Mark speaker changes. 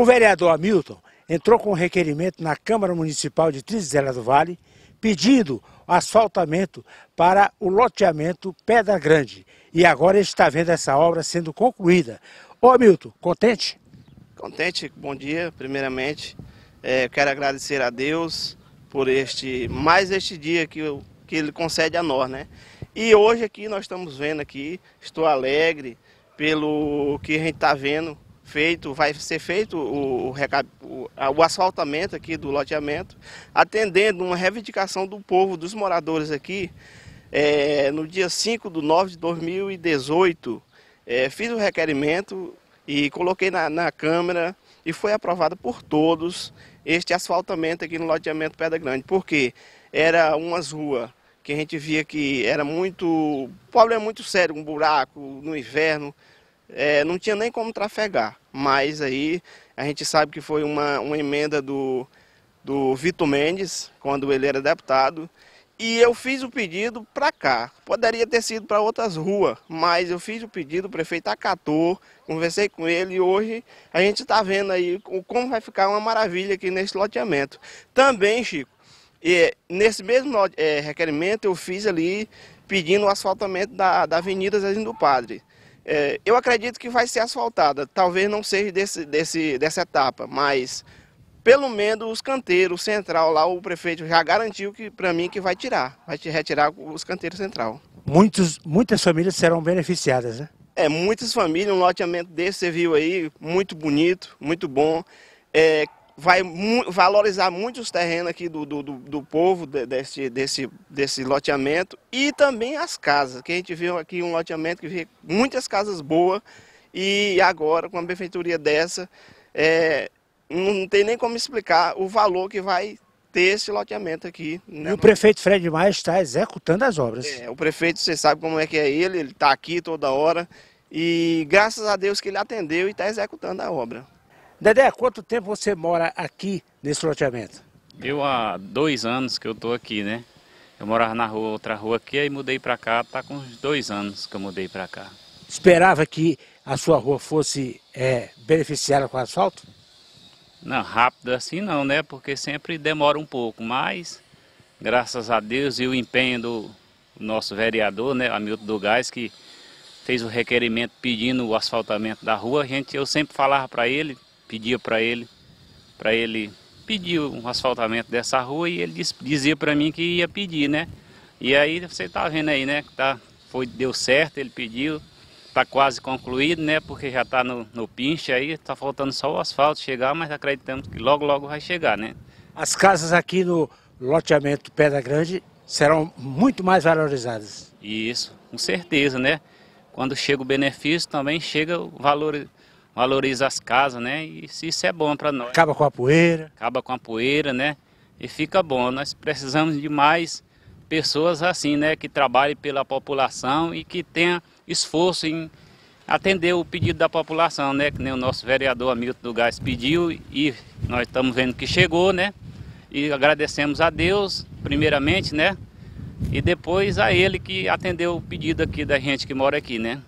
Speaker 1: O vereador Hamilton entrou com um requerimento na Câmara Municipal de Trizela do Vale, pedindo asfaltamento para o loteamento Pedra Grande. E agora está vendo essa obra sendo concluída. Ô Hamilton, contente?
Speaker 2: Contente, bom dia, primeiramente. É, quero agradecer a Deus por este mais este dia que, eu, que Ele concede a nós, né? E hoje aqui nós estamos vendo aqui, estou alegre pelo que a gente está vendo feito, vai ser feito o, o, o asfaltamento aqui do loteamento, atendendo uma reivindicação do povo, dos moradores aqui. É, no dia 5 de nove de 2018, é, fiz o requerimento e coloquei na, na Câmara e foi aprovado por todos este asfaltamento aqui no loteamento Pedra Grande, porque era umas ruas que a gente via que era muito. O problema é muito sério, um buraco no inverno, é, não tinha nem como trafegar. Mas aí a gente sabe que foi uma, uma emenda do, do Vitor Mendes, quando ele era deputado. E eu fiz o pedido para cá. Poderia ter sido para outras ruas, mas eu fiz o pedido, o prefeito acatou, conversei com ele e hoje a gente está vendo aí como vai ficar uma maravilha aqui nesse loteamento. Também, Chico, e nesse mesmo é, requerimento eu fiz ali pedindo o asfaltamento da, da Avenida Zezinho do Padre. É, eu acredito que vai ser asfaltada, talvez não seja desse, desse, dessa etapa, mas pelo menos os canteiros central lá, o prefeito já garantiu que para mim que vai tirar, vai retirar os canteiros central.
Speaker 1: Muitos, muitas famílias serão beneficiadas, né?
Speaker 2: É, muitas famílias, um loteamento desse, você viu aí, muito bonito, muito bom. É, vai mu valorizar muito os terrenos aqui do, do, do, do povo, de, desse, desse, desse loteamento, e também as casas, que a gente viu aqui um loteamento que vê muitas casas boas, e agora, com uma prefeitura dessa, é, não tem nem como explicar o valor que vai ter esse loteamento aqui.
Speaker 1: Né? E o prefeito Fred Maia está executando as obras. É, o
Speaker 2: prefeito, você sabe como é que é ele, ele está aqui toda hora, e graças a Deus que ele atendeu e está executando a obra.
Speaker 1: Dedé, há quanto tempo você mora aqui nesse loteamento?
Speaker 3: Eu há dois anos que eu estou aqui, né? Eu morava na rua, outra rua aqui, aí mudei para cá, tá com uns dois anos que eu mudei para cá.
Speaker 1: Esperava que a sua rua fosse é, beneficiada com asfalto?
Speaker 3: Não, rápido assim não, né? Porque sempre demora um pouco, mas graças a Deus e o empenho do nosso vereador, né, Hamilton do Gás, que fez o requerimento pedindo o asfaltamento da rua, a gente, eu sempre falava para ele, pedia para ele, para ele pedir um asfaltamento dessa rua e ele diz, dizia para mim que ia pedir, né? E aí você tá vendo aí, né? Que tá, foi, deu certo, ele pediu, tá quase concluído, né? Porque já tá no, no pinche aí, tá faltando só o asfalto chegar, mas acreditamos que logo, logo vai chegar, né?
Speaker 1: As casas aqui no loteamento Pedra Grande serão muito mais valorizadas.
Speaker 3: Isso, com certeza, né? Quando chega o benefício, também chega o valor valoriza as casas, né? E isso é bom para nós. Acaba
Speaker 1: com a poeira.
Speaker 3: Acaba com a poeira, né? E fica bom. Nós precisamos de mais pessoas assim, né? Que trabalhem pela população e que tenha esforço em atender o pedido da população, né? Que nem o nosso vereador Hamilton do Gás pediu e nós estamos vendo que chegou, né? E agradecemos a Deus, primeiramente, né? E depois a ele que atendeu o pedido aqui da gente que mora aqui, né?